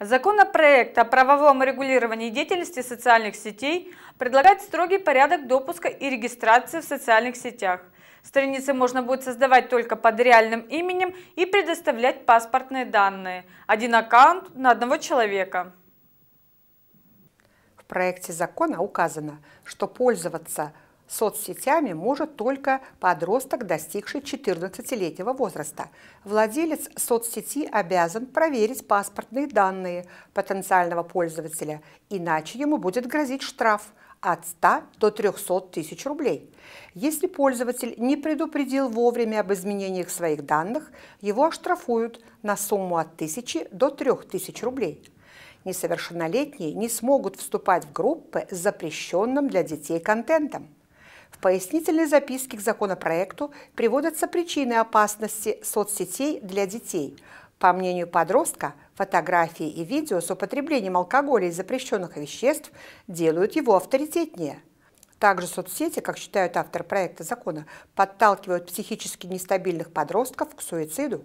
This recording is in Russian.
Законопроект о правовом регулировании деятельности социальных сетей предлагает строгий порядок допуска и регистрации в социальных сетях. Страницы можно будет создавать только под реальным именем и предоставлять паспортные данные. Один аккаунт на одного человека. В проекте закона указано, что пользоваться соцсетями может только подросток, достигший 14-летнего возраста. Владелец соцсети обязан проверить паспортные данные потенциального пользователя, иначе ему будет грозить штраф от 100 до 300 тысяч рублей. Если пользователь не предупредил вовремя об изменениях своих данных, его оштрафуют на сумму от 1000 до 3000 рублей несовершеннолетние не смогут вступать в группы с запрещенным для детей контентом. В пояснительной записке к законопроекту приводятся причины опасности соцсетей для детей. По мнению подростка, фотографии и видео с употреблением алкоголя и запрещенных веществ делают его авторитетнее. Также соцсети, как считают автор проекта закона, подталкивают психически нестабильных подростков к суициду.